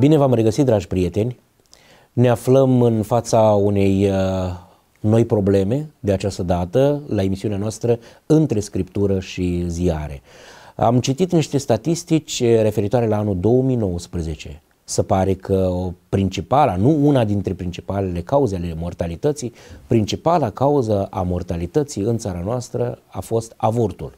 Bine v-am regăsit, dragi prieteni! Ne aflăm în fața unei uh, noi probleme de această dată la emisiunea noastră între scriptură și ziare. Am citit niște statistici uh, referitoare la anul 2019. Se pare că o principala, nu una dintre principalele cauze ale mortalității, principala cauză a mortalității în țara noastră a fost avortul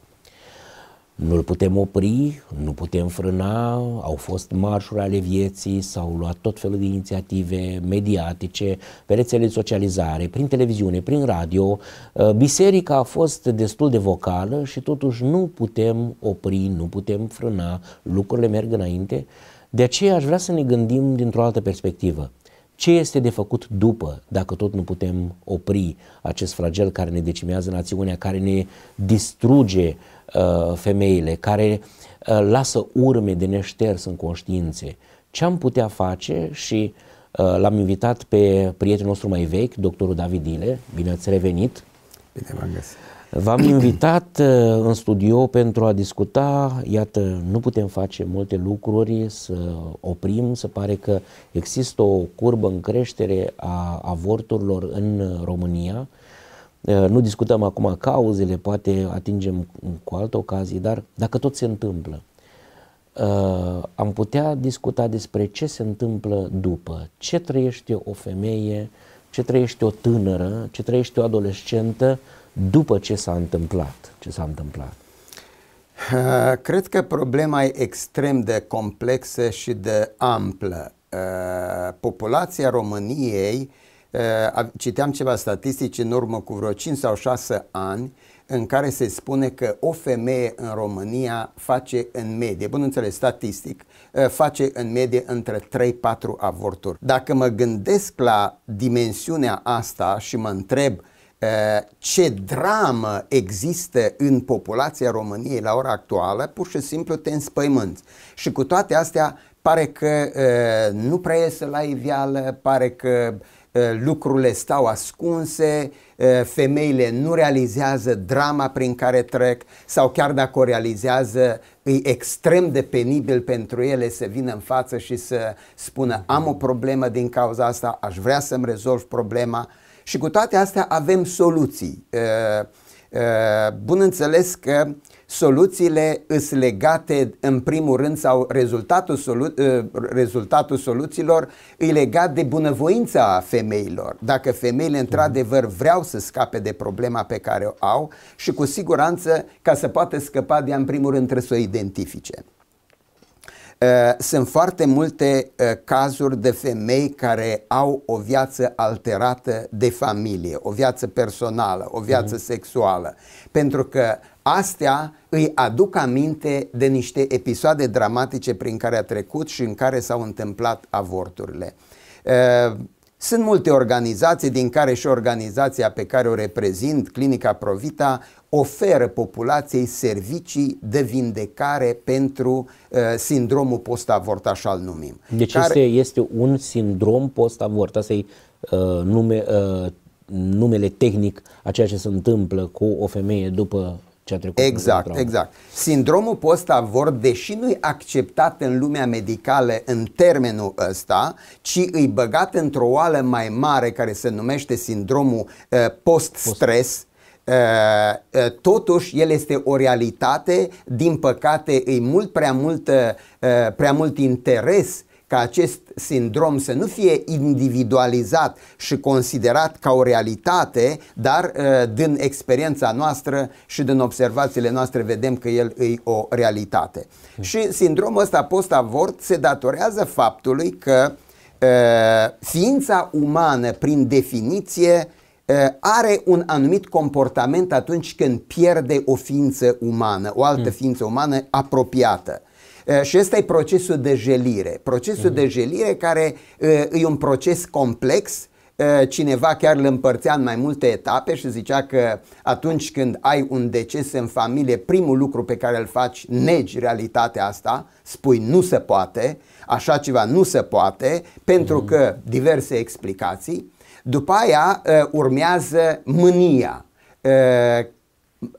nu-l putem opri, nu putem frâna, au fost marșuri ale vieții, s-au luat tot felul de inițiative mediatice, pe rețele de socializare, prin televiziune, prin radio. Uh, biserica a fost destul de vocală și totuși nu putem opri, nu putem frâna, lucrurile merg înainte. De aceea aș vrea să ne gândim dintr-o altă perspectivă. Ce este de făcut după, dacă tot nu putem opri acest flagel care ne decimează națiunea, care ne distruge uh, Uh, femeile, care uh, lasă urme de neșters în conștiințe. Ce am putea face și uh, l-am invitat pe prietenul nostru mai vechi, doctorul David Ile, bine ați revenit! Bine v-am găsit! V-am invitat în studio pentru a discuta, iată, nu putem face multe lucruri, să oprim, se pare că există o curbă în creștere a avorturilor în România, Eh, nu discutăm acum cauzele, poate atingem cu altă ocazie, dar dacă tot se întâmplă, eh, am putea discuta despre ce se întâmplă după, ce trăiește o femeie, ce trăiește o tânără, ce trăiește o adolescentă după ce s-a întâmplat. Ce s-a întâmplat. Eh, cred că problema e extrem de complexă și de amplă. Populația României Eh, citeam ceva statistici în urmă cu vreo 5 sau 6 ani în care se spune că o femeie în România face în medie, bun înțeles, statistic, eh, face în medie între 3-4 avorturi. Dacă mă gândesc la dimensiunea asta și mă întreb eh, ce dramă există în populația României la ora actuală, pur și simplu te înspăimânți. Și cu toate astea, pare că nu prea iese la iveală, pare că uh, Eh, lucrurile stau ascunse, eh, femeile nu realizează drama prin care trec sau chiar dacă o realizează, e extrem de penibil pentru ele să vină în față și să spună am o problemă din cauza asta, aș vrea să-mi rezolv problema și cu toate astea avem soluții. Eh, bun înțeles că soluțiile sunt legate în primul rând sau rezultatul, solu- ă, rezultatul soluțiilor e legat de bunăvoința femeilor. Dacă femeile mhm. într-adevăr vreau să scape de problema pe care o au și cu siguranță ca să poată scăpa de ea în primul rând trebuie să o identifice. Eh, sunt foarte multe eh, cazuri de femei care au o viață alterată de familie, o viață personală, o viață mhm. sexuală, pentru că astea îi aduc aminte de niște episoade dramatice prin care a trecut și în care s-au întâmplat avorturile. Eh, sunt multe organizații, din care și organizația pe care o reprezint, Clinica Provita, oferă populației servicii de vindecare pentru uh, sindromul post-avort, așa îl numim. Deci care... este, este un sindrom post-avort, asta e uh, nume, uh, numele tehnic a ceea ce se întâmplă cu o femeie după ce a trecut Exact, exact. Sindromul post-avort, deși nu e acceptat în lumea medicală în termenul ăsta, ci îi băgat într-o oală mai mare care se numește sindromul uh, post-stres, post Eh, eh, totuși, el este o realitate, din păcate, e mult prea mult, eh, prea mult interes ca acest sindrom să nu fie individualizat și considerat ca o realitate, dar din experiența noastră și din observațiile noastre vedem că el e o realitate. Hmm. Și sindromul ăsta post-avort se datorează faptului că ființa umană, prin definiție, Eh, are un anumit comportament atunci când pierde o ființă umană, o altă mm. ființă umană apropiată. Eh, și ăsta e procesul de gelire. Procesul mm. de gelire hmm. care eh, e un proces complex, cineva chiar îl împărțea în mai multe etape și zicea că atunci când ai un deces în familie, primul lucru pe care îl faci, negi realitatea asta, spui nu se poate, așa ceva nu se poate, pentru hmm. că diverse explicații. După aia ă, urmează mânia. Ă,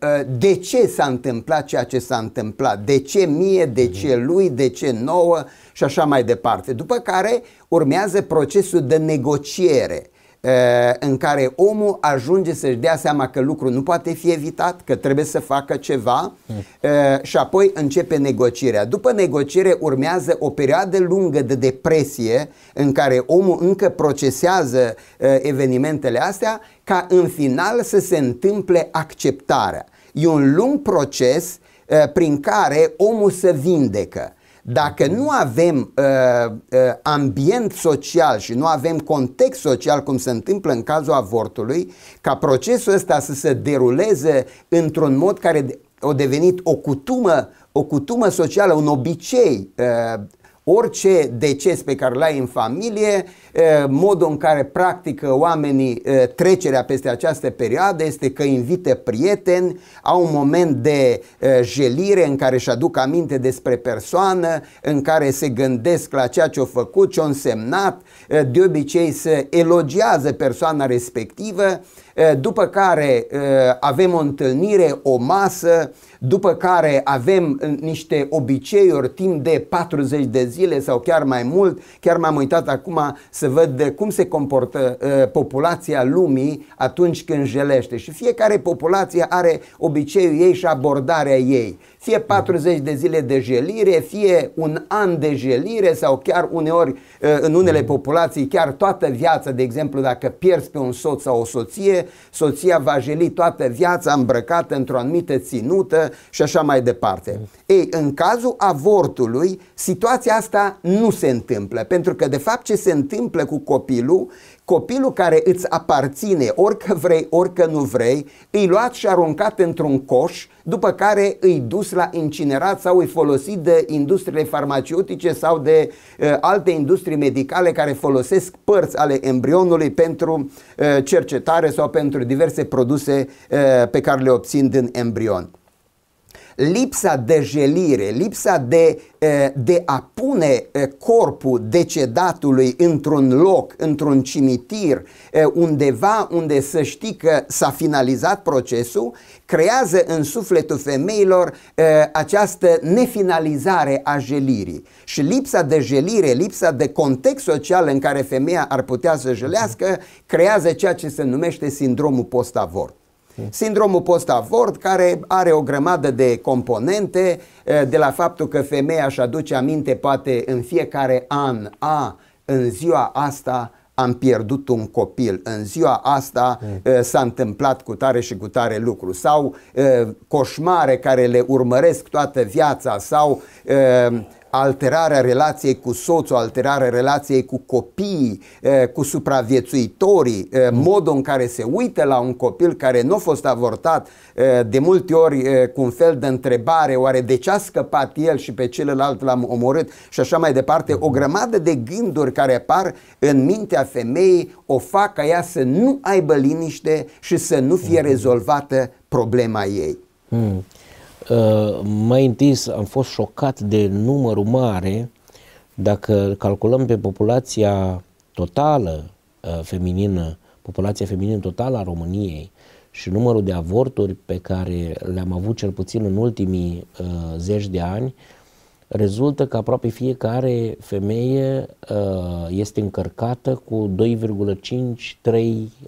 ă, de ce s-a întâmplat ceea ce s-a întâmplat? De ce mie, de ce mhm. lui, de ce nouă și așa mai departe. După care urmează procesul de negociere Eh, în care omul ajunge să-și dea seama că lucrul nu poate fi evitat, că trebuie să facă ceva eh, și apoi începe negocierea. După negociere urmează o perioadă lungă de depresie în care omul încă procesează eh, evenimentele astea ca în final să se întâmple acceptarea. E un lung proces prin care omul se vindecă dacă nu avem uh, uh, ambient social și nu avem context social, cum se întâmplă în cazul avortului, ca procesul ăsta să se deruleze într-un mod care a devenit o cutumă, o cutumă socială, un obicei uh, Orice deces pe care l-ai în familie, modul în care practică oamenii trecerea peste această perioadă este că invită prieteni, au un moment de jelire în care își aduc aminte despre persoană, în care se gândesc la ceea ce au făcut, ce au însemnat, de obicei se elogiază persoana respectivă, după care avem o întâlnire, o masă, după care avem uh, niște obiceiuri timp de 40 de zile sau chiar mai mult. Chiar m-am uitat acum să văd cum se comportă uh, populația lumii atunci când jelește și fiecare populație are obiceiul ei și abordarea ei fie 40 de zile de gelire, fie un an de gelire sau chiar uneori uh, în unele populații chiar toată viața, de exemplu dacă pierzi pe un soț sau o soție, soția va jeli toată viața îmbrăcată într-o anumită ținută și așa mai departe. Ei, în cazul avortului, situația asta nu se întâmplă, pentru că de fapt ce se întâmplă cu copilul Copilul care îți aparține, orică vrei, orică nu vrei, îi luat și aruncat într-un coș, după care îi dus la incinerat sau îi folosit de industriile farmaceutice sau de uh, alte industrii medicale care folosesc părți ale embrionului pentru uh, cercetare sau pentru diverse produse uh, pe care le obțin din embrion lipsa de jelire, lipsa de, de a pune corpul decedatului într-un loc, într-un cimitir, undeva unde să știi că s-a finalizat procesul, creează în sufletul femeilor această nefinalizare a jelirii. Și lipsa de jelire, lipsa de context social în care femeia ar putea să jelească, creează ceea ce se numește sindromul post avort. Sindromul post-avort care are o grămadă de componente, eh, de la faptul că femeia își aduce aminte poate în fiecare an, a, în ziua asta am pierdut un copil, în ziua asta mm. eh, s-a întâmplat cu tare și cu tare lucru sau eh, coșmare care le urmăresc toată viața sau alterarea relației cu soțul, alterarea relației cu copiii, eh, cu supraviețuitorii, eh, mm. modul în care se uită la un copil care nu a fost avortat, eh, de multe ori cu un fel de întrebare, oare de ce a scăpat el și pe celălalt l-am omorât și așa mai departe, o mm. grămadă de gânduri care apar în mintea femeii o fac ca ea să nu aibă liniște și să nu fie mm. rezolvată problema ei. Hmm. Uh, mai întâi am fost șocat de numărul mare, dacă calculăm pe populația totală uh, feminină, populația feminină totală a României și numărul de avorturi pe care le-am avut cel puțin în ultimii uh, zeci de ani, rezultă că aproape fiecare femeie uh, este încărcată cu 2,5-3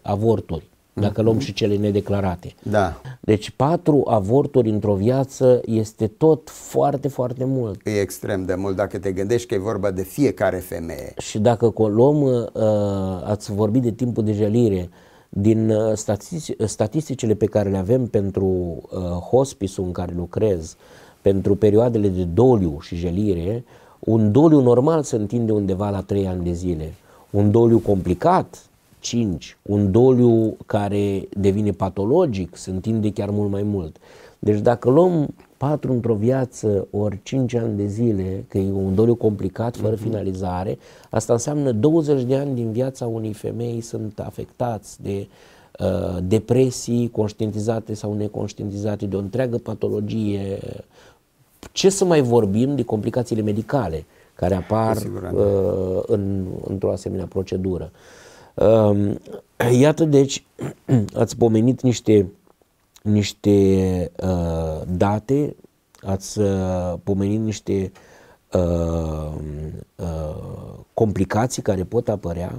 avorturi dacă luăm și cele nedeclarate. Da. Deci patru avorturi într-o viață este tot foarte, foarte mult. E extrem de mult dacă te gândești că e vorba de fiecare femeie. Și dacă luăm, uh, ați vorbit de timpul de jălire, din uh, uh, statisticile pe care le avem pentru hospisul în care lucrez, pentru perioadele de doliu și jelire, un doliu normal se întinde undeva la 3 ani de zile. Un doliu complicat 5, un doliu care devine patologic, se întinde chiar mult mai mult. Deci dacă luăm 4 într-o viață, ori 5 ani de zile, că e un doliu complicat, fără mhm. finalizare, asta înseamnă 20 de ani din viața unei femei sunt afectați de uh, depresii conștientizate sau neconștientizate, de o întreagă patologie. Ce să mai vorbim de complicațiile medicale care apar uh, în, într-o asemenea procedură? Uh, Iată deci, ați pomenit niște, niște uh, date, ați uh, pomenit niște uh, complicații care pot apărea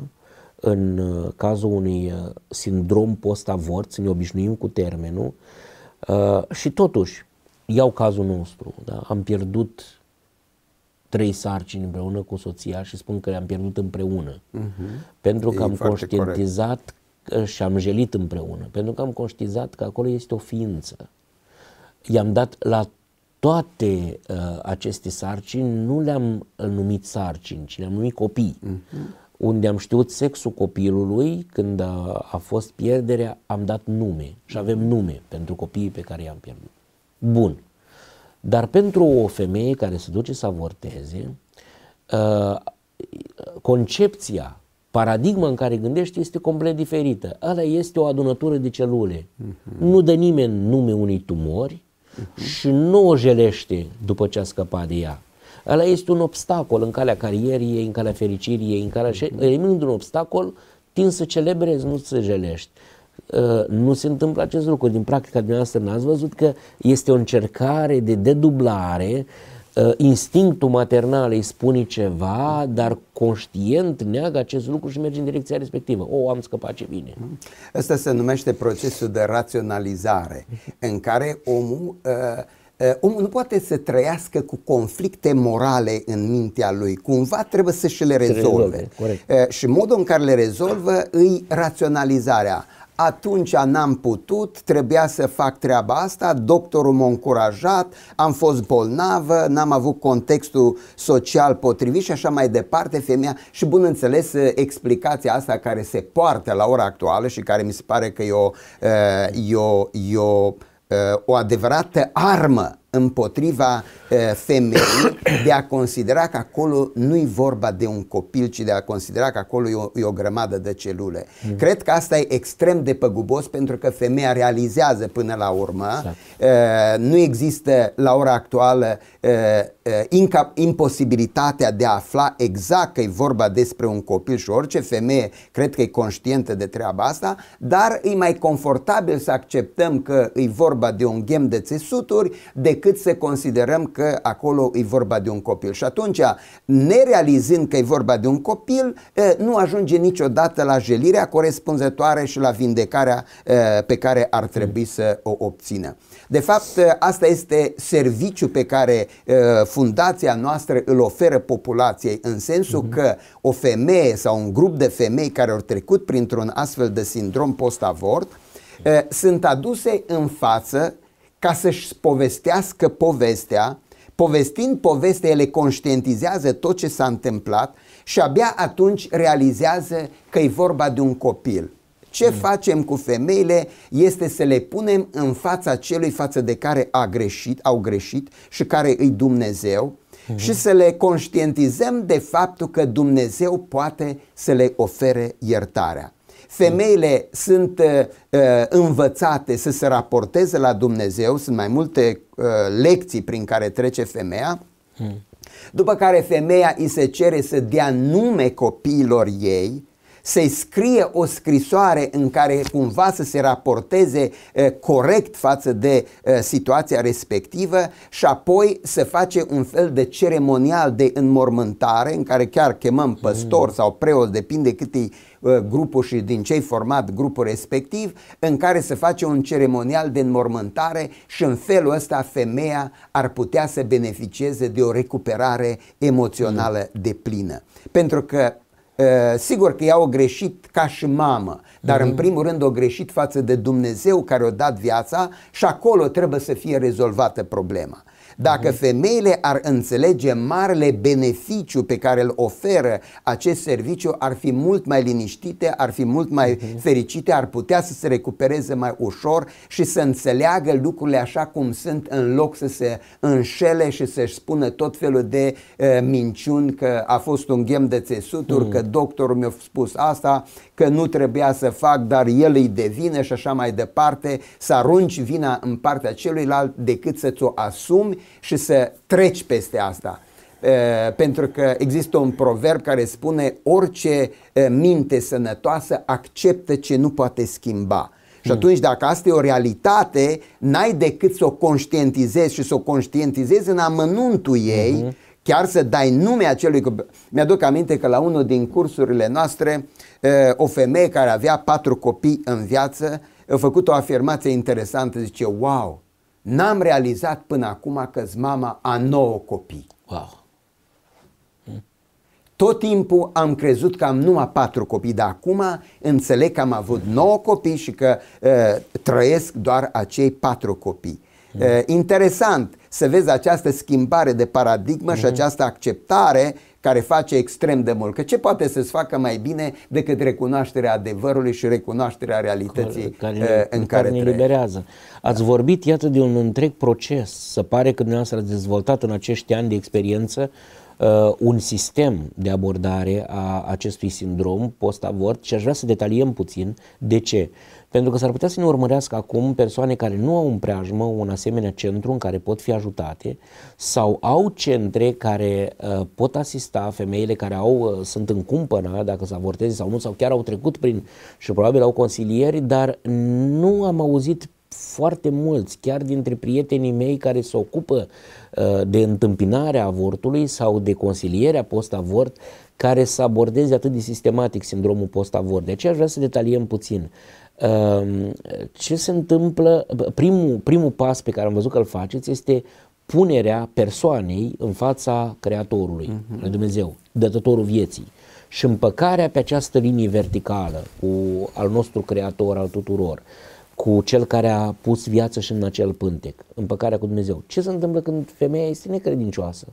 în cazul unui sindrom post-avort, ne obișnuim cu termenul, și totuși, iau cazul nostru, da? am pierdut trei sarcini împreună cu soția și spun că le-am pierdut împreună. Uh-huh. Pentru că e am conștientizat că și am jelit împreună. Pentru că am conștientizat că acolo este o ființă. I-am dat la toate uh, aceste sarcini, nu le-am uh, numit sarcini, ci le-am numit copii. Uh-huh. Unde am știut sexul copilului, când a, a fost pierderea, am dat nume și avem nume pentru copiii pe care i-am pierdut. Bun. Dar pentru o femeie care se duce să avorteze, uh, concepția, paradigma în care gândește este complet diferită. Ala este o adunătură de celule. Uh-huh. Nu dă nimeni nume unui tumori uh-huh. Mhm. și nu o jelește după ce a scăpat de ea. Ăla este un obstacol în calea carierei ei, în calea fericirii ei, în calea... Mhm. Eliminând un obstacol, tin să celebrezi, nu să jelești. Uh, nu se întâmplă acest lucru. Din practica dumneavoastră n-ați văzut că este o încercare de dedublare uh, instinctul maternal îi spune ceva, dar conștient neagă acest lucru și merge în direcția respectivă. O, am scăpat ce bine. Mm-hmm. Asta se numește procesul de raționalizare, în care omul, uh, uh, omul nu poate să trăiască cu conflicte morale în mintea lui. Cumva trebuie să și le rezolve. Se rezolve Uh, și modul în care le rezolvă îi raționalizarea atunci n-am putut, trebuia să fac treaba asta, doctorul m-a încurajat, am fost bolnavă, n-am avut contextul social potrivit și așa mai departe, femeia și bun înțeles explicația asta care se poartă la ora actuală și care mi se pare că e o, e o, e o, e o adevărată armă împotriva eh, femeii de a considera că acolo nu-i vorba de un copil, ci de a considera că acolo e o, e o grămadă de celule. Mm. Cred că asta e extrem de păgubos pentru că femeia realizează până la urmă. Exact. Eh, nu există la ora actuală eh, imposibilitatea de a afla exact că e vorba despre un copil și orice femeie cred că e conștientă de treaba asta, dar e mai confortabil să acceptăm că e vorba de un ghem de țesuturi decât decât să considerăm că acolo e vorba de un copil. Și atunci, nerealizând că e vorba de un copil, nu ajunge niciodată la jelirea corespunzătoare și la vindecarea pe care ar trebui să o obțină. De fapt, asta este serviciu pe care fundația noastră îl oferă populației, în sensul mhm. că o femeie sau un grup de femei care au trecut printr-un astfel de sindrom post-avort, sunt aduse în față ca să-și povestească povestea, povestind povestea ele conștientizează tot ce s-a întâmplat și abia atunci realizează că e vorba de un copil. Ce mm. facem cu femeile este să le punem în fața celui față de care a greșit, au greșit și care îi Dumnezeu mm. și să le conștientizăm de faptul că Dumnezeu poate să le ofere iertarea. Femeile sunt uh, uh, învățate să se raporteze la Dumnezeu, sunt mai multe uh, lecții prin care trece femeia. Hmm. După care femeia îi se cere să dea nume copiilor ei, să-i scrie o scrisoare în care cumva să se raporteze uh, corect față de uh, situația respectivă și apoi să face un fel de ceremonial de înmormântare în care chiar chemăm hmm. păstor sau preot, depinde cât îi Ă, grupul și din cei format grupul respectiv, în care se face un ceremonial de înmormântare și în felul ăsta femeia ar putea să beneficieze de o recuperare emoțională mm. de plină. Pentru că ă, sigur că ea o greșit ca și mamă, dar în mm-hmm. primul rând o greșit față de Dumnezeu care o dat viața și acolo trebuie să fie rezolvată problema. Dacă mhm. femeile ar înțelege marele beneficiu pe care îl oferă acest serviciu, ar fi mult mai liniștite, ar fi mult mai mhm. fericite, ar putea să se recupereze mai ușor și să înțeleagă lucrurile așa cum sunt în loc să se înșele și să-și spună tot felul de uh, minciuni că a fost un ghem de țesuturi, mm. că doctorul mi-a spus asta, că nu trebuia să fac, dar el îi devine și așa mai departe, să arunci vina în partea celuilalt decât să ți-o asumi și să treci peste asta. Pentru că există un proverb care spune orice minte sănătoasă acceptă ce nu poate schimba. Și hmm. atunci dacă asta e o realitate, n-ai decât să o conștientizezi și să o conștientizezi în amănuntul ei, uh-huh. chiar să dai nume acelui... Mi-aduc aminte că la unul din cursurile noastre, o femeie care avea patru copii în viață, a făcut o afirmație interesantă, zice, wow, N-am realizat până acum că mama a nouă copii. Wow. Hmm? Tot timpul am crezut că am numai patru copii, dar acum înțeleg că am avut nouă copii și că uh, trăiesc doar acei patru copii. Hmm. Uh, interesant să vezi această schimbare de paradigmă uh-huh. și hmm. această acceptare care face extrem de mult. Că ce poate să-ți facă mai bine decât recunoașterea adevărului și recunoașterea realității care, care, eh, în care, care ne liberează. Ați da. vorbit, iată, de un întreg proces. Se pare că dumneavoastră ați dezvoltat în acești ani de experiență uh, un sistem de abordare a acestui sindrom post-avort și aș vrea să detaliem puțin de ce. Pentru că s-ar putea să ne urmărească acum persoane care nu au în preajmă un asemenea centru în care pot fi ajutate sau au centre care uh, pot asista femeile care au, uh, sunt în cumpăna, dacă se avorteze sau nu, sau chiar au trecut prin și probabil au consilieri, dar nu am auzit foarte mulți, chiar dintre prietenii mei care se ocupă uh, de întâmpinarea avortului sau de consilierea post-avort, care să abordeze atât de sistematic sindromul post-avort. De deci aceea aș vrea să detaliem puțin. Uh, Ehm, ce se întâmplă, primul, primul pas pe care am văzut că îl faceți este punerea persoanei în fața Creatorului, uh-huh. Dumnezeu, dătătorul vieții și împăcarea pe această linie verticală cu al nostru Creator, al tuturor, cu cel care a pus viață și în acel pântec, împăcarea cu Dumnezeu. Ce se întâmplă când femeia este necredincioasă?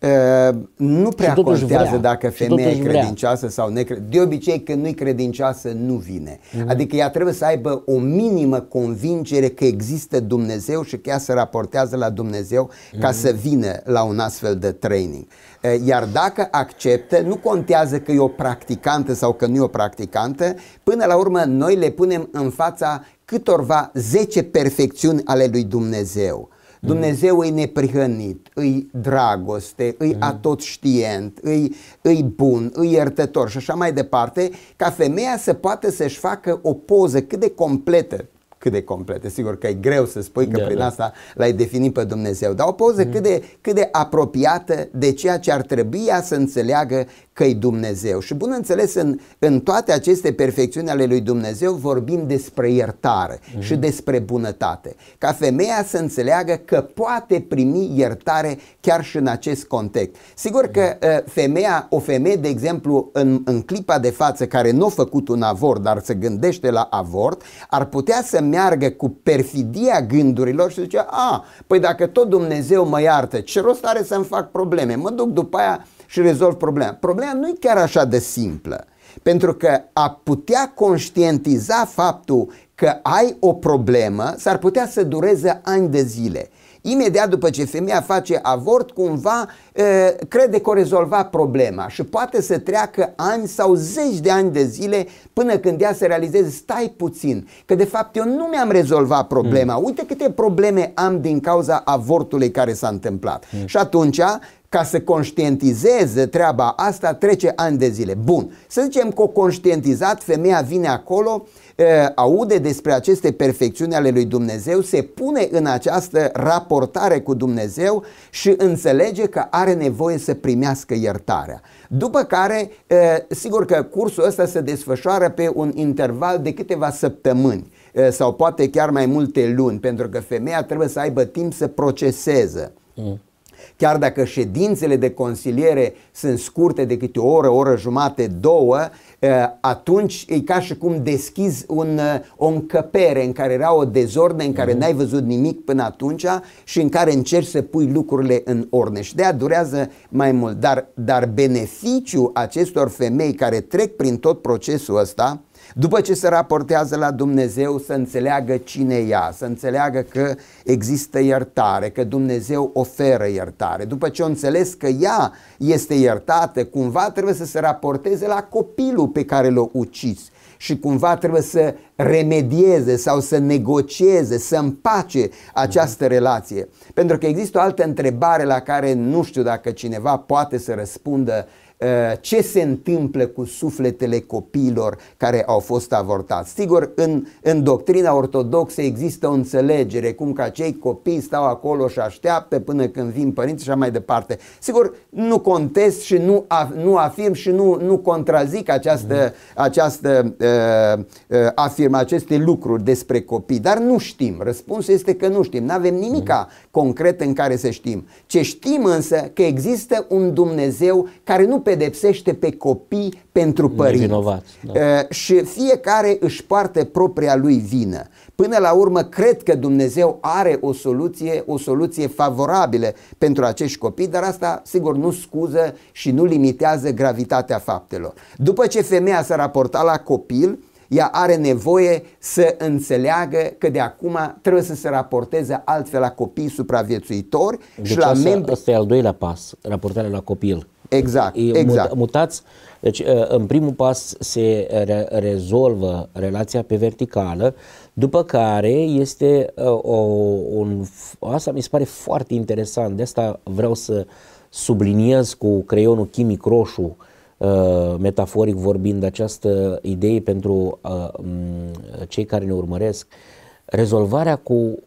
Uh, nu prea contează vrea. dacă femeia e credincioasă vrea. sau necredincioasă. De obicei, când nu e credincioasă, nu vine. Mm-hmm. Adică ea trebuie să aibă o minimă convingere că există Dumnezeu și că ea se raportează la Dumnezeu mm-hmm. ca mhm. să vină la un astfel de training. Uh, iar dacă acceptă, nu contează că e o practicantă sau că nu e o practicantă, până la urmă noi le punem în fața câtorva 10 perfecțiuni ale lui Dumnezeu Dumnezeu e neprihănit, îi dragoste, îi mhm. atotștient, îi, îi bun, îi iertător și așa mai departe, ca femeia să poată să-și facă o poză cât de completă cât de completă, Sigur că e greu să spui că de da, prin da. asta l-ai definit pe Dumnezeu, dar o poză mm. cât, de, cât de apropiată de ceea ce ar trebui ea să înțeleagă că e Dumnezeu. Și bun înțeles, în, în toate aceste perfecțiuni ale lui Dumnezeu vorbim despre iertare mm-hmm. și despre bunătate. Ca femeia să înțeleagă că poate primi iertare chiar și în acest context. Sigur că mm-hmm. femeia, o femeie, de exemplu, în, în clipa de față, care nu a făcut un avort, dar se gândește la avort, ar putea să meargă cu perfidia gândurilor și zice, a, păi dacă tot Dumnezeu mă iartă, ce rost are să-mi fac probleme? Mă duc după aia și rezolv problema. Problema nu e chiar așa de simplă. Pentru că a putea conștientiza faptul că ai o problemă s-ar putea să dureze ani de zile. Imediat după ce femeia face avort, cumva crede că o rezolva problema și poate să treacă ani sau zeci de ani de zile până când ea să realizeze, stai puțin, că de fapt eu nu mi-am rezolvat problema, mm. uite câte probleme am din cauza avortului care s-a întâmplat. Mm. Și atunci ca să conștientizeze treaba asta trece ani de zile. Bun, să zicem că o conștientizat, femeia vine acolo, aude despre aceste perfecțiuni ale lui Dumnezeu, se pune în această raportare cu Dumnezeu și înțelege că are nevoie să primească iertarea. După care, sigur că cursul ăsta se desfășoară pe un interval de câteva săptămâni sau poate chiar mai multe luni, pentru că femeia trebuie să aibă timp să proceseze. Mm Chiar dacă ședințele de consiliere sunt scurte de câte o oră, o oră jumate, două, eh, atunci e ca și cum deschizi un, eh, o încăpere în care era o dezordine, în care mhm. n-ai văzut nimic până atunci și în care încerci să pui lucrurile în ordine. Și de-aia durează mai mult. Dar, dar beneficiul acestor femei care trec prin tot procesul ăsta după ce se raportează la Dumnezeu, să înțeleagă cine ea, să înțeleagă că există iertare, că Dumnezeu oferă iertare. După ce o înțeles că ea este iertată, cumva trebuie să se raporteze la copilul pe care l-a ucis și cumva trebuie să remedieze sau să negocieze, să împace această mhm. relație. Pentru că există o altă întrebare la care nu știu dacă cineva poate să răspundă Eh, ce se întâmplă cu sufletele copiilor care au fost avortați. Sigur, în, în doctrina ortodoxă există o înțelegere, cum că acei copii stau acolo și așteaptă până când vin părinți și așa mai departe. Sigur, nu contest și nu, nu afirm și nu, nu contrazic această, mhm. această uh, eh, eh, afirmă, aceste lucruri despre copii, dar nu știm. Răspunsul este că nu știm. Nu avem nimica mhm. concret în care să știm. Ce știm însă că există un Dumnezeu care nu pedepsește pe copii pentru părinți. da. Eh, și fiecare își poartă propria lui vină. Până la urmă, cred că Dumnezeu are o soluție, o soluție favorabilă pentru acești copii, dar asta, sigur, nu scuză și nu limitează gravitatea faptelor. După ce femeia s-a raportat la copil, ea are nevoie să înțeleagă că de acum trebuie să se raporteze altfel la copii supraviețuitori deci și la membri. Asta e al doilea pas, raportarea la copil. Exact, exact. Mutați, deci uh, în primul pas se re- rezolvă relația pe verticală, după care este uh, o, un, asta mi se pare foarte interesant, de asta vreau să subliniez cu creionul chimic roșu, uh, metaforic vorbind, această idee pentru cei care ne urmăresc, rezolvarea cu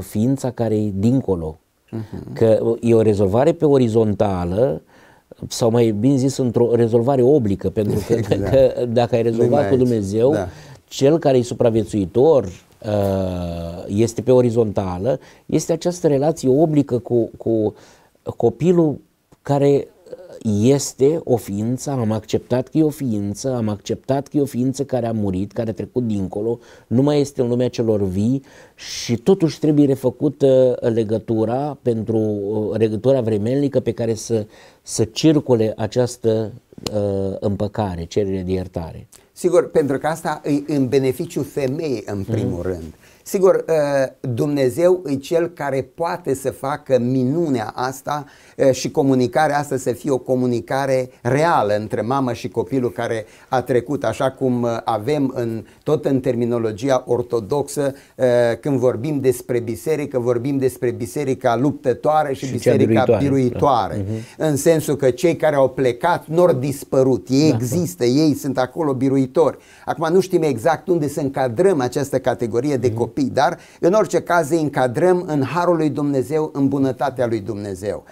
ființa care e dincolo, uh-huh. că e o rezolvare pe orizontală, sau mai bine zis, într-o rezolvare oblică, pentru că, exact. că dacă ai rezolvat cu Dumnezeu, da. cel care e supraviețuitor uh, este pe orizontală, este această relație oblică cu, cu copilul care este o ființă, am acceptat că e o ființă, am acceptat că e o ființă care a murit, care a trecut dincolo, nu mai este în lumea celor vii și totuși trebuie refăcută uh, legătura pentru uh, legătura vremelnică pe care să, să circule această uh, împăcare, cerere de iertare. Sigur, pentru că asta e în beneficiu femeii în primul mm. rând. Sigur, uh, Dumnezeu e cel care poate să facă minunea asta uh, și comunicarea asta să fie o comunicare reală între mamă și copilul care a trecut, așa cum uh, avem în, tot în terminologia ortodoxă, când vorbim despre biserică, vorbim despre biserica luptătoare și, și biserica biruitoare. Da. Mhm. În sensul că cei care au plecat nu au dispărut, ei da. există, ei sunt acolo biruitori. Acum nu știm exact unde să încadrăm această categorie de mhm. copii copii, dar în orice caz îi încadrăm în harul lui Dumnezeu, în bunătatea lui Dumnezeu.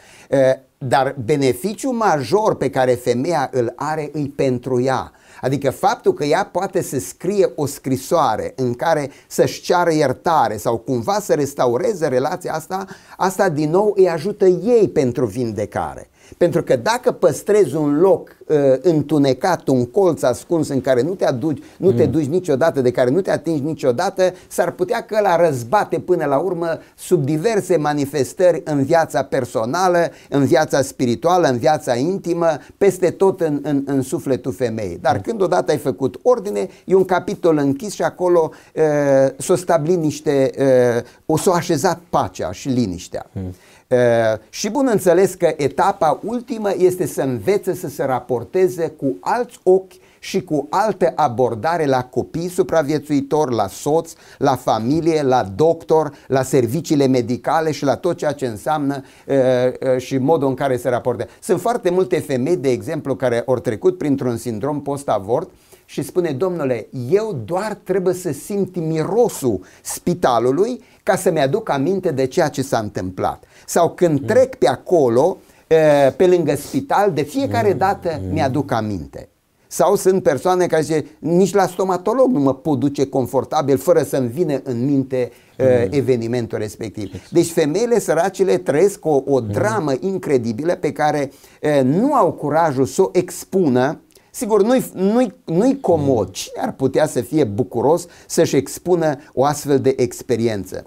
Dar beneficiul major pe care femeia îl are îi pentru ea. Adică faptul că ea poate să scrie o scrisoare în care să-și ceară iertare sau cumva să restaureze relația asta, asta din nou îi ajută ei pentru vindecare. Pentru că dacă păstrezi un loc uh, întunecat, un colț ascuns în care nu te, aduci, nu mm. te duci niciodată, de care nu te atingi niciodată, s-ar putea că la răzbate până la urmă sub diverse manifestări în viața personală, în viața spirituală, în viața intimă, peste tot în, în, în sufletul femeii. Dar mm. când odată ai făcut ordine, e un capitol închis și acolo uh, s-o stabili niște, uh, o s-o așezat pacea și liniștea. Mm și bun înțeles că etapa ultimă este să învețe să se raporteze cu alți ochi și cu alte abordare la copii supraviețuitori, la soț, la familie, la doctor, la serviciile medicale și la tot ceea ce înseamnă uh, și modul în care se raportează. Sunt foarte multe femei, de exemplu, care au trecut printr-un sindrom post-avort și spune, domnule, eu doar trebuie să simt mirosul spitalului ca să-mi aduc aminte de ceea ce s-a întâmplat. Sau când trec pe acolo, pe lângă spital, de fiecare mm. dată mm. mi-aduc aminte. Sau sunt persoane care zice, nici la stomatolog nu mă pot duce confortabil fără să-mi vină în minte mm. evenimentul respectiv. Deci femeile săracele trăiesc o, o dramă incredibilă pe care nu au curajul să o expună Sigur, nu-i, nu-i, nu-i comod. Cine ar putea să fie bucuros să-și expună o astfel de experiență?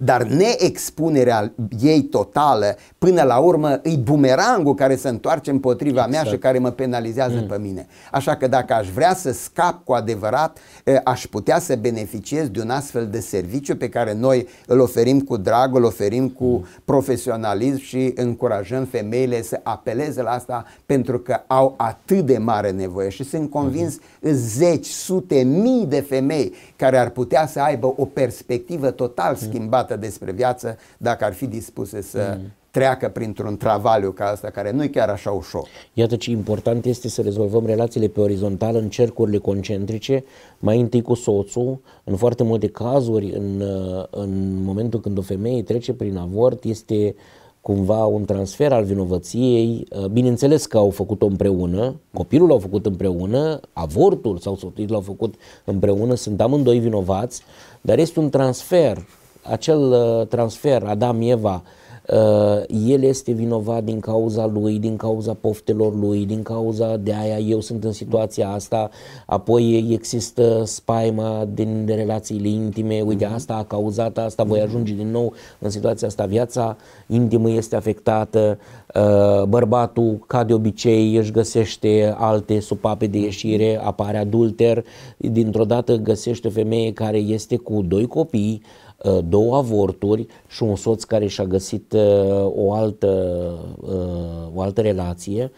Dar neexpunerea ei totală, până la urmă, îi bumerangul care se întoarce împotriva exact. mea și care mă penalizează mm. pe mine. Așa că dacă aș vrea să scap cu adevărat, aș putea să beneficiez de un astfel de serviciu pe care noi îl oferim cu drag, îl oferim cu mm. profesionalism și încurajăm femeile să apeleze la asta pentru că au atât de mare nevoie și sunt convins mm. zeci, sute, mii de femei care ar putea să aibă o perspectivă total mm. schimbată despre viață dacă ar fi dispuse să mm. treacă printr-un travaliu ca asta, care nu e chiar așa ușor. Iată ce important este să rezolvăm relațiile pe orizontală în cercurile concentrice, mai întâi cu soțul. În foarte multe cazuri, în, în momentul când o femeie trece prin avort, este uh, cumva un transfer al vinovăției. Uh, bineînțeles că au făcut-o împreună, copilul l-au făcut împreună, avortul sau sotul l-au făcut împreună, sunt amândoi vinovați, dar este un transfer, acel uh, transfer Adam-Eva Uh, el este vinovat din cauza lui, din cauza poftelor lui, din cauza de aia eu sunt în situația asta, apoi există spaima din relațiile intime, uite mhm. asta a cauzat asta, voi ajunge din nou în situația asta, viața intimă este afectată, uh, bărbatul ca de obicei își găsește alte supape de ieșire, apare adulter, dintr-o dată găsește o femeie care este cu doi copii, Uh, două avorturi și un soț care și-a găsit uh, o altă, uh, o altă relație,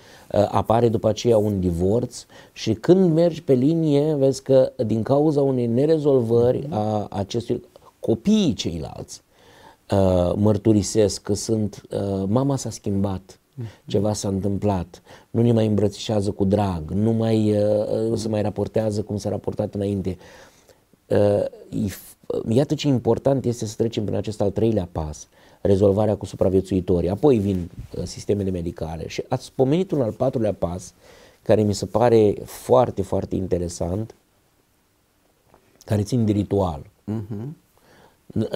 apare după aceea un divorț și când mergi pe linie, vezi că din cauza unei nerezolvări a acestui copiii ceilalți mărturisesc că sunt, mama s-a schimbat, mhm. ceva s-a întâmplat, nu ne mai îmbrățișează cu drag, nu, mai, nu se mai raportează cum s-a raportat înainte. Uh, iată ce important este să trecem prin acest al treilea pas, rezolvarea cu supraviețuitorii, apoi vin uh, sistemele medicale și ați spomenit un al patrulea pas care mi se pare foarte, foarte interesant, care țin de ritual. Uh-huh.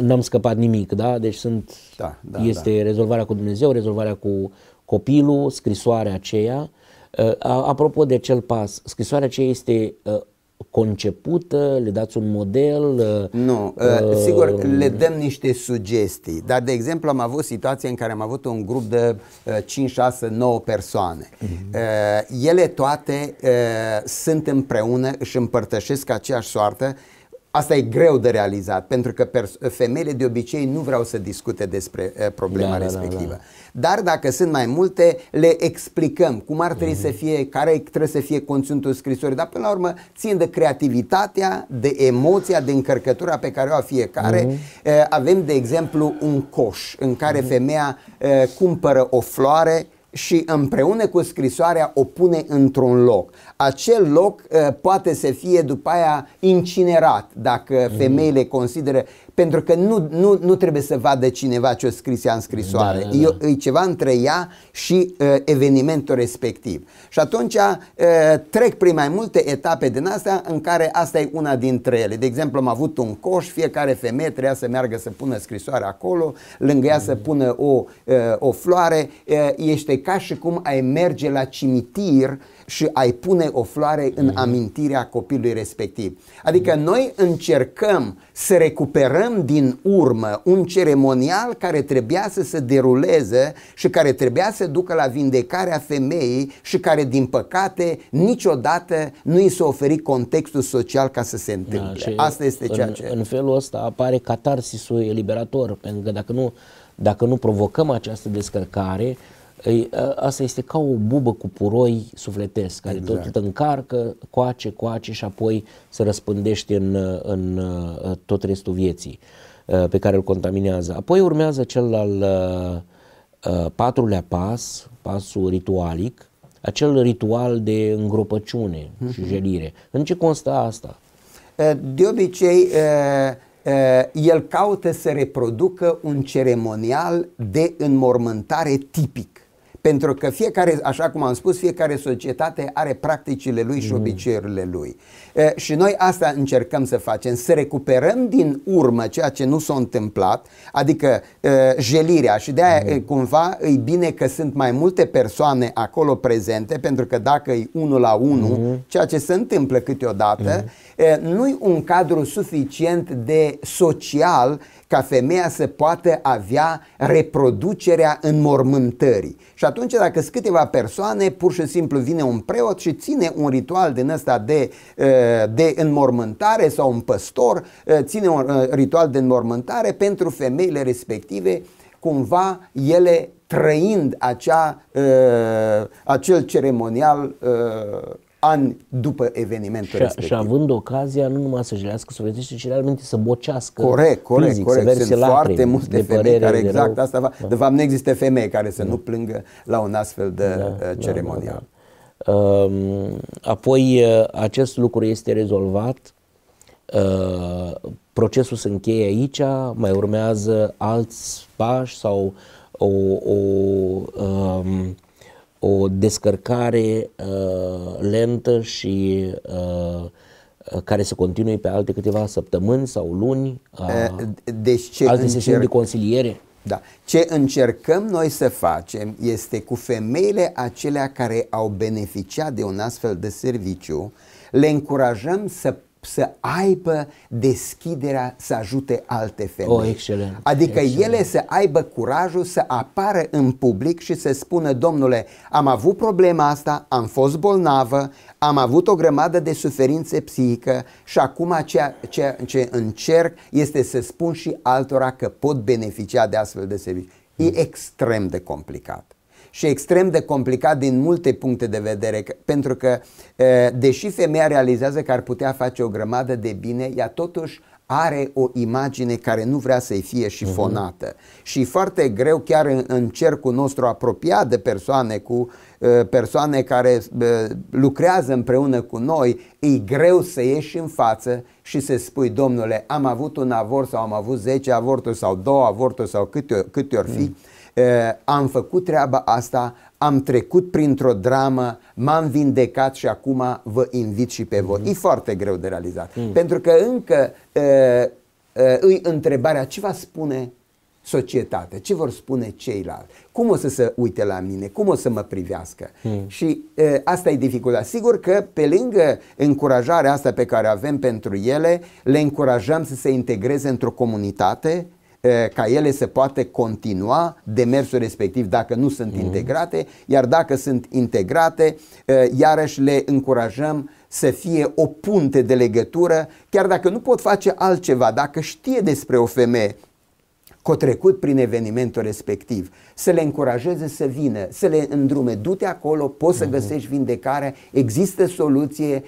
N-am scăpat nimic, da? Deci sunt, da, da, este da. rezolvarea cu Dumnezeu, rezolvarea cu copilul, scrisoarea aceea. Uh, apropo de acel pas, scrisoarea aceea este uh, concepută, le dați un model? Uh, nu, uh, uh sigur, uh, le dăm niște sugestii, dar de exemplu am avut situație în care am avut un grup de uh, 5, 6, 9 persoane. Uh-huh. Uh, ele toate uh, sunt împreună, își împărtășesc aceeași soartă Asta e greu de realizat, pentru că femeile de obicei nu vreau să discute despre uh, problema da, da, da respectivă. Da, da. Dar dacă sunt mai multe, le explicăm cum ar trebui mm-hmm. să mhm. fie, care trebuie să fie conținutul scrisorii, dar până la urmă țin de creativitatea, de emoția, de încărcătura pe care o a fiecare. Mm-hmm. Uh, avem, de exemplu, un coș în care mm-hmm. femeia uh, cumpără o floare și împreună cu scrisoarea o pune într-un loc. Acel loc uh, poate să fie după aia incinerat dacă mhm. femeile consideră pentru că nu, nu, nu trebuie să vadă cineva ce o scris ea în scrisoare, da, da, da. E, e ceva între ea și uh, evenimentul respectiv. Și atunci uh, trec prin mai multe etape din astea în care asta e una dintre ele. De exemplu, am avut un coș, fiecare femeie trebuia să meargă să pună scrisoarea acolo, lângă ea să mm-hmm. pună o, uh, o floare, uh, este ca și cum ai merge la cimitir uh, și ai pune o floare în mhm. amintirea copilului respectiv. Adică mhm. noi încercăm să recuperăm din urmă un ceremonial care trebuia să se deruleze și care trebuia să ducă la vindecarea femeii și care din păcate niciodată nu i s-a oferit contextul social ca să se da, întâmple. Da, Asta este ceea în, ce... În felul ăsta apare catarsisul eliberator, pentru că dacă nu, dacă nu provocăm această descărcare, asta este ca o bubă cu puroi sufletesc, care exact. tot îl încarcă, coace, coace și apoi se răspândește în, în tot restul vieții pe care îl contaminează. Apoi urmează cel al patrulea pas, pasul ritualic, acel ritual de îngropăciune mm-hmm. și mhm. jelire. În ce constă asta? De obicei, el caută să reproducă un ceremonial de înmormântare tipic. Pentru că fiecare, așa cum am spus, fiecare societate are practicile lui și mhm. obiceiurile lui și noi asta încercăm să facem, să recuperăm din urmă ceea ce nu s-a întâmplat, adică jelirea și de-aia mm. cumva e bine că sunt mai multe persoane acolo prezente, pentru că dacă e unul la unul, mm. ceea ce se întâmplă câteodată, mm. nu-i un cadru suficient de social ca femeia să poată avea reproducerea în înmormântării. Și atunci dacă sunt câteva persoane, pur și simplu vine un preot și ține un ritual din ăsta de uh, Eh, de înmormântare sau un păstor eh, ține un eh, ritual de înmormântare pentru femeile respective, cumva ele trăind acea, acel ceremonial ani după evenimentul și, respectiv. Și având ocazia nu numai să jelească sufletește, ci realmente să bocească Corect, corect, fizic, corect. Să Sunt foarte multe femei care exact rău. asta va, da. de fapt nu există femei care să da. nu plângă la un astfel de da, ceremonial. Da, da, da. da. Ehm, apoi eh, acest lucru este rezolvat, eh, procesul se încheie aici, mai urmează alți pași sau o, o, ehm, o descărcare eh, lentă și care se continue pe alte câteva săptămâni sau luni, deci ce alte sesiuni de consiliere. Da. Ce încercăm noi să facem este cu femeile acelea care au beneficiat de un astfel de serviciu, le încurajăm să să aibă deschiderea să ajute alte femei. Oh, excelent. Adică excelent. ele să aibă curajul să apară în public și să spună, domnule, am avut problema asta, am fost bolnavă, am avut o grămadă de suferințe psihică și acum ceea, ceea ce încerc este să spun și altora că pot beneficia de astfel de servicii. E hmm. extrem de complicat și extrem de complicat din multe puncte de vedere, pentru că deși femeia realizează că ar putea face o grămadă de bine, ea totuși are o imagine care nu vrea să-i fie șifonată uh-huh. și mhm. foarte greu chiar în, în cercul nostru apropiat de persoane cu persoane care lucrează împreună cu noi, e greu să ieși în față și să spui, domnule, am avut un avort sau am avut 10 avorturi sau două avorturi sau câte, câte ori fi. mm. Eh, am făcut treaba asta, am trecut printr-o dramă, m-am vindecat și acum vă invit și pe voi. Mm. E foarte greu de realizat, mm. pentru că încă eh, eh, îi întrebarea ce va spune societate, ce vor spune ceilalți, cum o să se uite la mine, cum o să mă privească. Mm. Și e, asta e dificultatea. Sigur că pe lângă încurajarea asta pe care o avem pentru ele, le încurajăm să se integreze într-o comunitate, ca ele să poată continua demersul respectiv dacă nu sunt mhm. integrate, iar dacă sunt integrate, iarăși le încurajăm să fie o punte de legătură, chiar dacă nu pot face altceva, dacă știe despre o femeie cotrecut prin evenimentul respectiv, să le încurajeze să vină, să le îndrume, du-te acolo, poți să mhm. găsești vindecare, există soluție,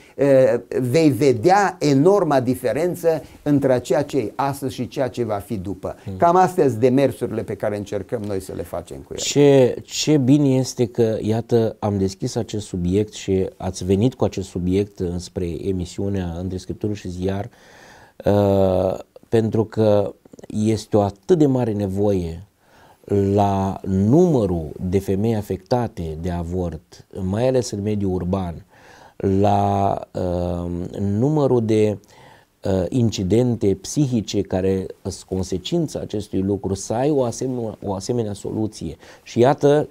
vei vedea enorma diferență între ceea ce e astăzi și ceea ce va fi după. Mhm. Cam astea sunt demersurile pe care încercăm noi să le facem cu ele. Ce, ce bine este că, iată, am deschis acest subiect și ați venit cu acest subiect spre emisiunea Între Scriptură și Ziar, uh, pentru că este o atât de mare nevoie la numărul de femei afectate de avort, mai ales în mediul urban, la uh, numărul de uh, incidente psihice care sunt consecința acestui lucru, să ai o asemenea, o asemenea soluție. Și iată,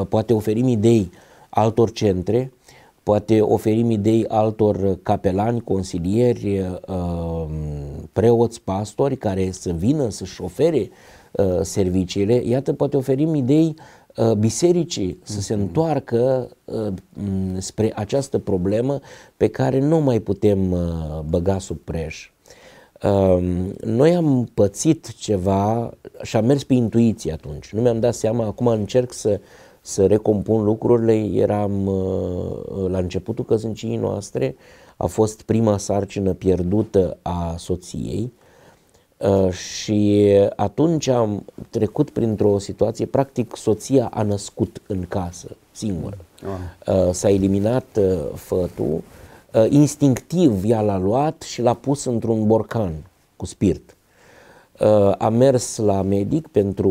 uh, poate oferim idei altor centre uh, poate oferim idei altor capelani, consilieri, uh, preoți, pastori care să vină să-și ofere uh, serviciile, iată, poate oferim idei uh, bisericii să se mhm. întoarcă spre această problemă pe care nu mai putem băga sub preș. Um, noi am pățit ceva și am mers pe intuiție atunci. Nu mi-am dat seama, acum încerc să uh, să recompun lucrurile. Eram uh, la începutul căsniciei noastre, a fost prima sarcină pierdută a soției uh, și atunci am trecut printr-o situație, practic soția a născut în casă, singură. Uh, s-a eliminat fătul, instinctiv ea l-a luat și l-a pus într-un borcan cu spirit. Uh, am mers la medic pentru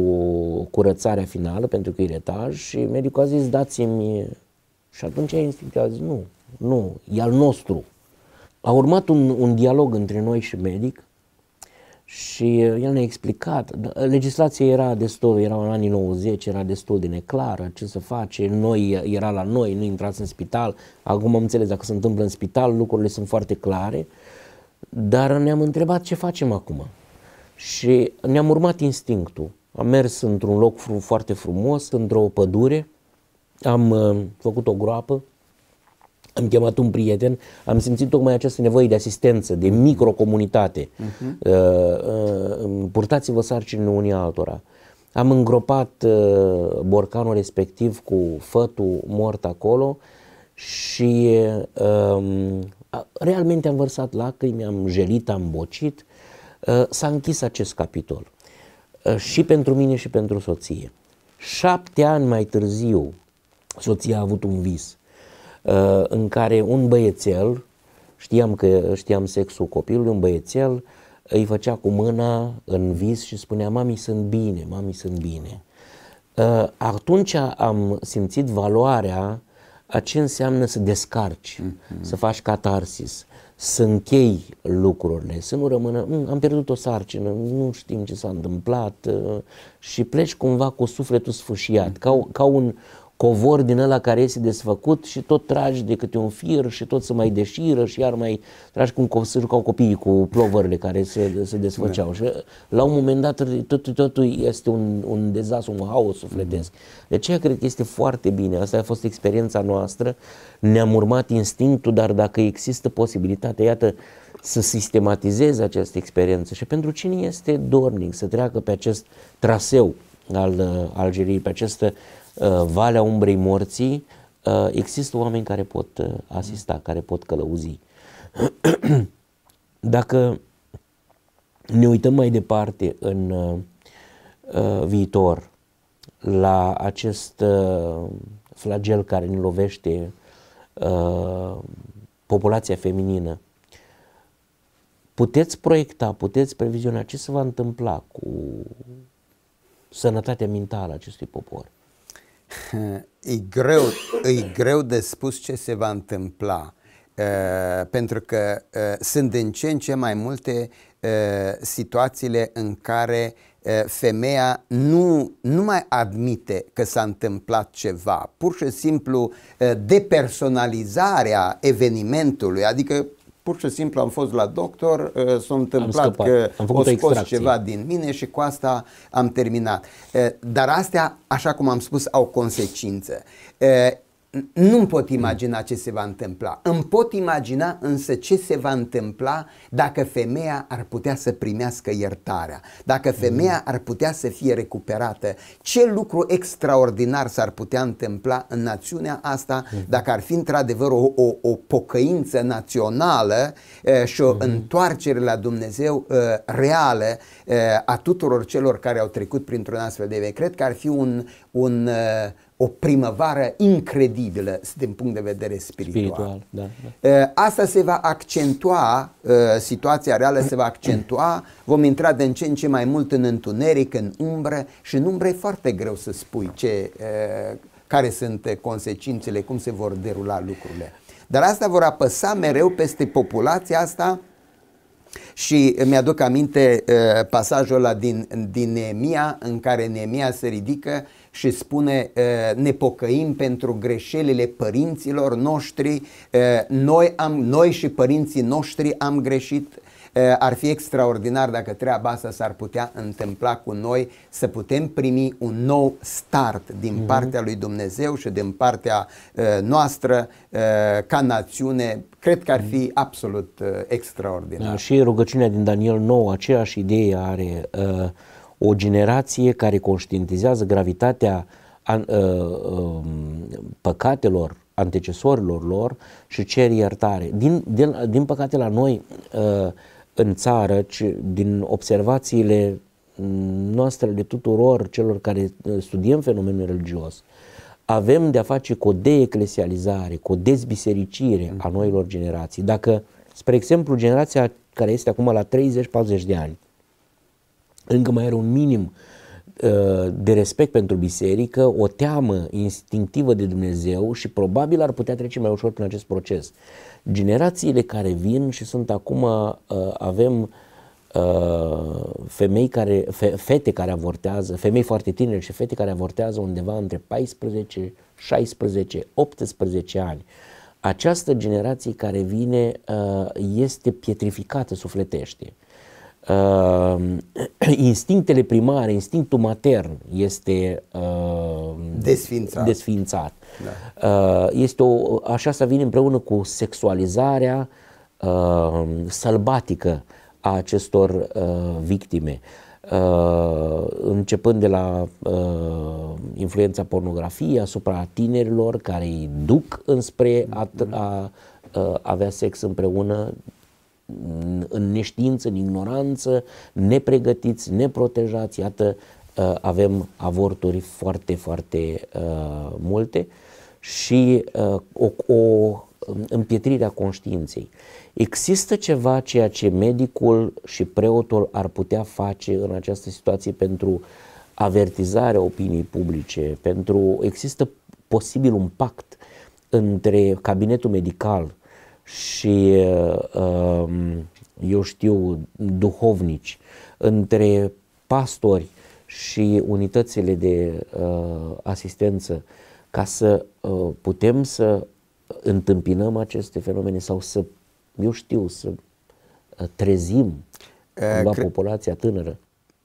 curățarea finală, pentru cuiretaj și medicul a zis dați-mi... Și atunci instinctiv a zis nu, nu, e al nostru. A urmat un, un dialog între noi și medic și el ne-a explicat, da, legislația era destul, era în anii 90, era destul de neclară, ce să face, noi, era la noi, nu intrați în spital, acum am înțeles, dacă se întâmplă în spital, lucrurile sunt foarte clare, dar ne-am întrebat ce facem acum. Și ne-am urmat instinctul. Am mers într-un loc frum, foarte frumos, într-o pădure, am uh, făcut o groapă, am chemat un prieten, am simțit tocmai această nevoie de asistență, de microcomunitate. Uh-huh. Uh, uh, um, purtați-vă sarcinile unii altora. Am îngropat uh, borcanul respectiv cu fătul mort acolo și uh, um, realmente am vărsat lacrimi, am jelit, am bocit Uh, s-a închis acest capitol uh, și pentru mine și pentru soție. Șapte ani mai târziu, soția a avut un vis uh, în care un băiețel, știam că știam sexul copilului, un băiețel îi făcea cu mâna în vis și spunea, mami, sunt bine, mami, sunt bine. Atunci am simțit valoarea a ce înseamnă să descarci, mm-hmm. să faci catarsis să închei lucrurile, să nu rămână, mm, am pierdut o sarcină, nu știm ce s-a întâmplat uh, și pleci cumva cu sufletul sfâșiat, ca, ca un, covor din ăla care este desfăcut și tot tragi de câte un fir și tot se mai deșiră și iar mai tragi cum se jucau copiii cu plovările care se, se desfăceau. Da. Și uh, la un moment dat uh, tot, totul este un, un dezastru, un haos sufletesc. Mm-hmm. De aceea cred că este foarte bine. Asta a fost experiența noastră. Ne-am urmat instinctul, dar dacă există posibilitatea, iată, să sistematizeze această experiență și pentru cine este dornic să treacă pe acest traseu al uh, Algeriei, pe această Uh, Valea Umbrei Morții, uh, există oameni care pot uh, asista, care pot călăuzi. Dacă ne uităm mai departe în viitor la acest flagel care ne lovește populația feminină, puteți proiecta, puteți previziona ce se va întâmpla cu sănătatea mentală a acestui popor. E greu, e greu de spus ce se va întâmpla, uh, pentru că uh, sunt din ce în ce mai multe uh, situațiile în care femeia nu, nu mai admite că s-a întâmplat ceva, pur și simplu depersonalizarea evenimentului, adică pur și simplu am fost la doctor, uh, s-a întâmplat am că am o scos ceva din mine și cu asta am terminat. Uh, dar astea, așa cum am spus, au consecințe. Uh, nu-mi pot imagina ce se va întâmpla. Îmi pot imagina însă ce se va întâmpla dacă femeia ar putea să primească iertarea, dacă femeia ar putea să fie recuperată. Ce lucru extraordinar s-ar putea întâmpla în națiunea asta dacă ar fi într-adevăr o, o, o pocăință națională și o întoarcere la Dumnezeu reală a tuturor celor care au trecut printr-un astfel de vei. Cred că ar fi un, un o primăvară incredibilă din punct de vedere spiritual. spiritual da, da. Eh, asta se va accentua, eh, situația reală se va accentua, vom intra de în ce în ce mai mult în întuneric, în umbră și în umbră e foarte greu să spui ce, eh, care sunt consecințele, cum se vor derula lucrurile. Dar asta vor apăsa mereu peste populația asta și mi-aduc aminte pasajul ăla din, din Neemia în care Neemia se ridică și spune ne pocăim pentru greșelile părinților noștri, noi, am, noi și părinții noștri am greșit, ar fi extraordinar dacă treaba asta s-ar putea întâmpla cu noi, să putem primi un nou start din mhm. partea lui Dumnezeu și din partea noastră ca națiune. Cred că ar mhm. fi absolut extraordinar. Da, și rugăciunea din Daniel 9, aceeași idee are. Uh, o generație care conștientizează gravitatea an, uh, uh, păcatelor antecesorilor lor și cer iertare. Din, din, din păcate la noi uh, în țară, ci din observațiile noastre de tuturor celor care uh, studiem fenomenul religios, avem de-a face cu o deeclesializare, cu o dezbisericire a noilor generații. Dacă, spre exemplu, generația care este acum la 30-40 de ani, încă mai era un minim uh, de respect pentru biserică, o teamă instinctivă de Dumnezeu și probabil ar putea trece mai ușor prin acest proces. Generațiile care vin și sunt acum, uh, avem uh, femei care, fete care avortează, femei foarte tinere și fete care avortează undeva între 14, 16, 18 ani. Această generație care vine este pietrificată sufletește Uh, instinctele primare, instinctul matern este uh, desfințat. desfințat. Da. Uh, este o, așa să vine împreună cu sexualizarea uh, sălbatică a acestor uh, victime. Uh, începând de la uh, influența pornografiei asupra tinerilor care îi duc înspre a, a, a avea sex împreună în, neștiință, în ignoranță, nepregătiți, neprotejați, iată, uh, avem avorturi foarte, foarte uh, multe și uh, o, o um, împietrire a conștiinței. Există ceva ceea ce medicul și preotul ar putea face în această situație pentru avertizarea opiniei publice, pentru există posibil un pact între cabinetul medical și uh, um, eu știu, duhovnici, între pastori și unitățile de uh, asistență ca să uh, putem să întâmpinăm aceste fenomene sau să, eu știu, să uh, trezim cumva cre- populația tânără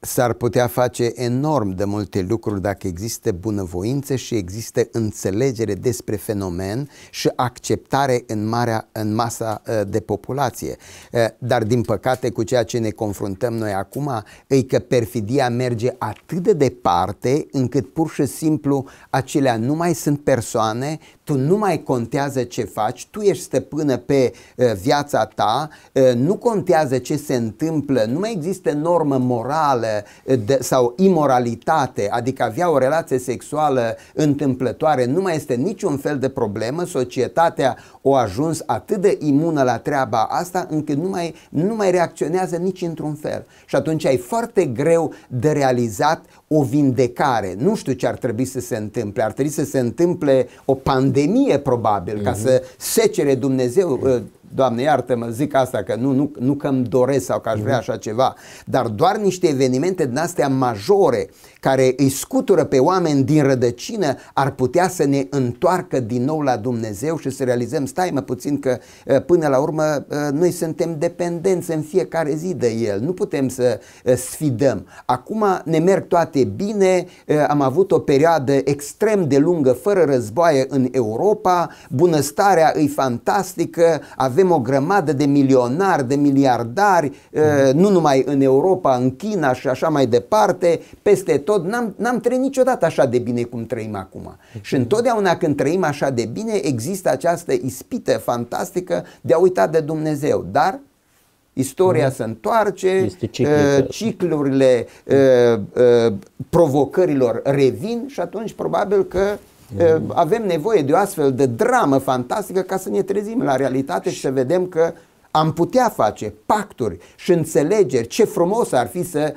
s-ar putea face enorm de multe lucruri dacă există bunăvoință și există înțelegere despre fenomen și acceptare în, marea, în masa ă, de populație. Ă, dar din păcate cu ceea ce ne confruntăm noi acum e că perfidia merge atât de departe încât pur și simplu acelea nu mai sunt persoane, tu nu mai contează ce faci, tu ești stăpână pe ă, viața ta, nu contează ce se întâmplă, nu mai există normă morală, Eh, de, sau imoralitate, adică avea o relație sexuală întâmplătoare, nu mai este niciun fel de problemă, societatea o ajuns atât de imună la treaba asta încât nu mai, nu mai reacționează nici într-un fel. Și atunci ai foarte greu de realizat o vindecare. Nu știu ce ar trebui să se întâmple. Ar trebui să se întâmple o pandemie probabil mm-hmm. ca mhm. să secere Dumnezeu uh, Doamne iartă-mă, zic asta că nu, nu, nu că îmi doresc sau că aș vrea mhm. așa ceva, dar doar niște evenimente din astea majore care îi scutură pe oameni din rădăcină ar putea să ne întoarcă din nou la Dumnezeu și să realizăm, stai mă puțin că ă, până la urmă ă, noi suntem dependenți în fiecare zi de El, nu putem să ă, sfidăm. Acum ne merg toate bine, am avut o perioadă extrem de lungă fără războaie în Europa, bunăstarea e fantastică, avem avem o grămadă de milionari, de miliardari, uh, mhm. nu numai în Europa, în China și așa mai departe, peste tot, n-am, n-am trăit niciodată așa de bine cum trăim acum. Și întotdeauna când trăim așa de bine, există această ispită fantastică de a uita de Dumnezeu. Dar Istoria mm. se întoarce, uh, ciclurile uh, provocărilor revin și atunci probabil că avem nevoie de o astfel de dramă fantastică ca să ne trezim la realitate și să vedem că am putea face pacturi și înțelegeri. Ce frumos ar fi să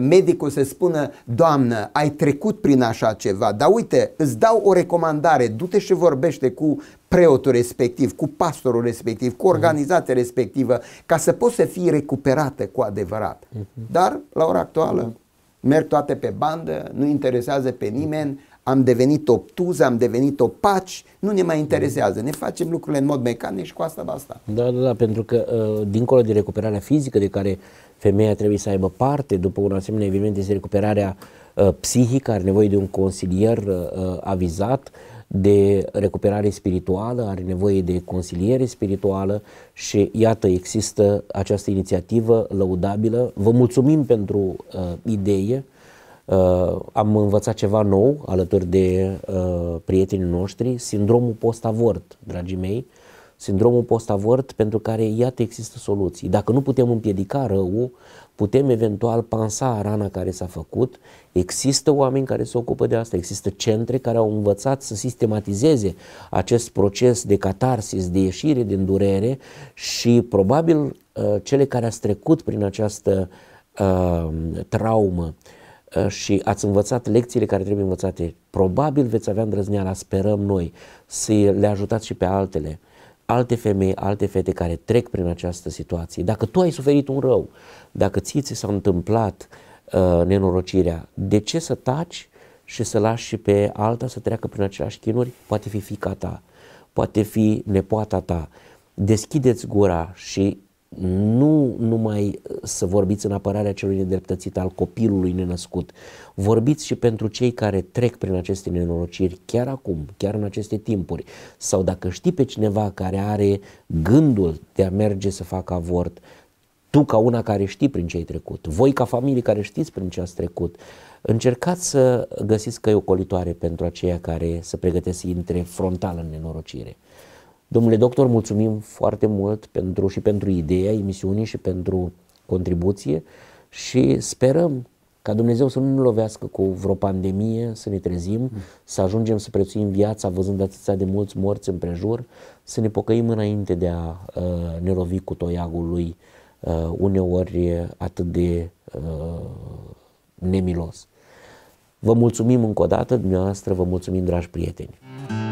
medicul să spună, Doamnă, ai trecut prin așa ceva, dar uite, îți dau o recomandare, du-te și vorbește cu preotul respectiv, cu pastorul respectiv, cu organizația respectivă, ca să poți să fii recuperată cu adevărat. Mhm. Dar, la ora actuală, merg toate pe bandă, nu interesează pe nimeni, am devenit obtuză, am devenit opaci, nu ne mai interesează. Ne facem lucrurile în mod mecanic și cu asta basta. Da, da, da, pentru că uh, dincolo de recuperarea fizică de care femeia trebuie să aibă parte după un asemenea eveniment este recuperarea uh, psihică, are nevoie de un consilier uh, avizat, de recuperare spirituală, are nevoie de consiliere spirituală și iată există această inițiativă lăudabilă. Vă mulțumim pentru uh, idee Uh, am învățat ceva nou alături de uh, prietenii noștri, sindromul post-avort, dragii mei, sindromul post-avort pentru care, iată, există soluții. Dacă nu putem împiedica răul, putem eventual pansa rana care s-a făcut, există oameni care se ocupă de asta, există centre care au învățat să sistematizeze acest proces de catarsis, de ieșire din durere și probabil uh, cele care s-au trecut prin această uh, traumă Uh, și ați învățat lecțiile care trebuie învățate. Probabil veți avea îndrăzneala, sperăm noi, să le ajutați și pe altele, alte femei, alte fete care trec prin această situație. Dacă tu ai suferit un rău, dacă ți ți s-a întâmplat uh, nenorocirea, de ce să taci și să lași și pe alta să treacă prin aceleași chinuri? Poate fi fica ta, poate fi nepoata ta. Deschideți gura și nu numai uh, să vorbiți în apărarea celui nedreptățit al copilului nenăscut, vorbiți și pentru cei care trec prin aceste nenorociri chiar acum, chiar în aceste timpuri, sau dacă știi pe cineva care are gândul de a merge să facă avort, tu ca una care știi prin ce ai trecut, voi ca familie care știți prin ce ați trecut, încercați să găsiți căi ocolitoare pentru aceia care se pregătesc să intre frontal în nenorocire. Domnule doctor, mulțumim foarte mult pentru și pentru ideea emisiunii și pentru contribuție și sperăm ca Dumnezeu să nu ne lovească cu vreo pandemie, să ne trezim, mm. să ajungem să prețuim viața văzând atâția de mulți morți în prejur, să ne pocăim înainte de a uh, ne lovi cu toiagul lui uh, uneori atât de uh, nemilos. Vă mulțumim încă o dată, dumneavoastră, vă mulțumim, dragi prieteni! Mm.